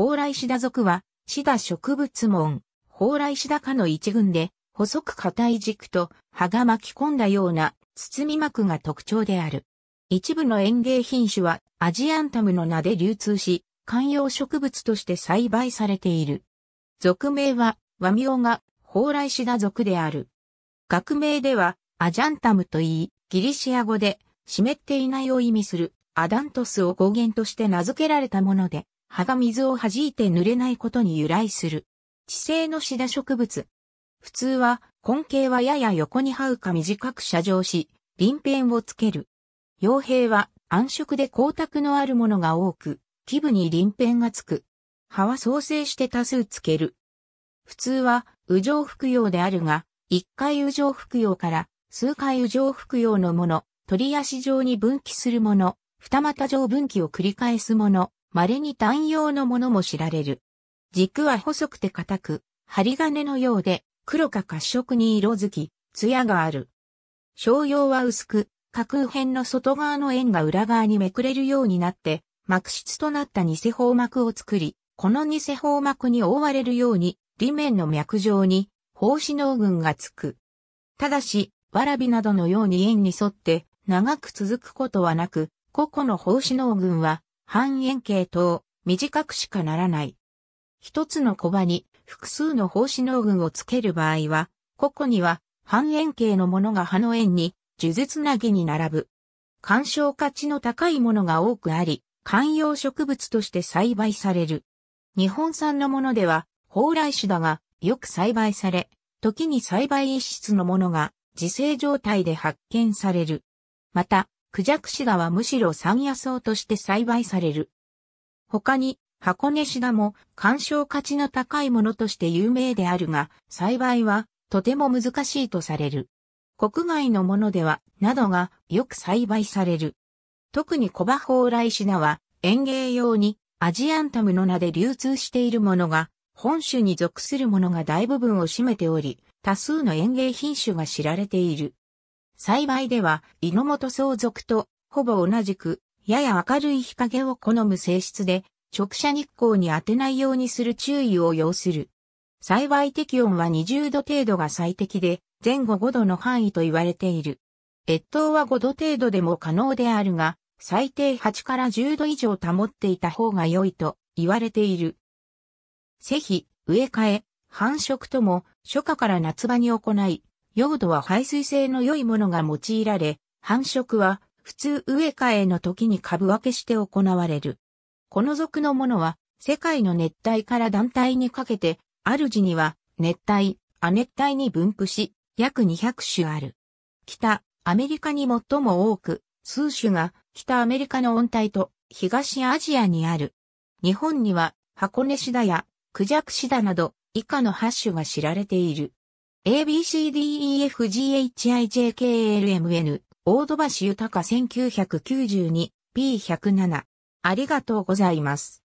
蓬莱シダ属は、シダ植物門、蓬莱シダ科の一群で、細く硬い軸と葉が巻き込んだような包み膜が特徴である。一部の園芸品種はアジアンタムの名で流通し、観葉植物として栽培されている。属名は和名が蓬莱シダ属である。学名ではアジャンタムといい、ギリシア語で湿っていないを意味するアダントスを語源として名付けられたもので、葉が水を弾いて濡れないことに由来する。地性のシダ植物。普通は、根茎はやや横に這うか短く射状し、輪辺をつける。傭兵は暗色で光沢のあるものが多く、基部に輪辺がつく。葉は創生して多数つける。普通は、右上服用であるが、一回右上服用から数回右上服用のもの、取り足状に分岐するもの、二股状分岐を繰り返すもの、稀に単用のものも知られる。軸は細くて硬く、針金のようで、黒か褐色に色づき、艶がある。商用は薄く、架空辺の外側の円が裏側にめくれるようになって、膜質となった偽方膜を作り、この偽方膜に覆われるように、裏面の脈状に、胞子能群がつく。ただし、わらびなどのように円に沿って、長く続くことはなく、個々の胞子能群は、半円形等、短くしかならない。一つのコバに複数の放射能群をつける場合は、ここには半円形のものが葉の円に、樹舌なぎに並ぶ。干渉価値の高いものが多くあり、観葉植物として栽培される。日本産のものでは、蓬莱種だが、よく栽培され、時に栽培一室のものが、自生状態で発見される。また、クジャクシダはむしろ山野草として栽培される。他に、箱根シダも干渉価値の高いものとして有名であるが、栽培はとても難しいとされる。国外のものでは、などがよく栽培される。特に小葉蓬莱シダは園芸用にアジアンタムの名で流通しているものが、本種に属するものが大部分を占めており、多数の園芸品種が知られている。幸いでは、の元相続と、ほぼ同じく、やや明るい日陰を好む性質で、直射日光に当てないようにする注意を要する。幸い適温は20度程度が最適で、前後5度の範囲と言われている。越冬は5度程度でも可能であるが、最低8から10度以上保っていた方が良いと言われている。施肥、植え替え、繁殖とも初夏から夏場に行い、用土は排水性の良いものが用いられ、繁殖は普通植え替えの時に株分けして行われる。この属のものは世界の熱帯から団体にかけて、主には熱帯、亜熱帯に分布し、約200種ある。北、アメリカに最も多く、数種が北アメリカの温帯と東アジアにある。日本には箱根シダやクジャクシダなど以下の8種が知られている。ABCDEFGHIJKLMN、大戸橋豊1992、P107。ありがとうございます。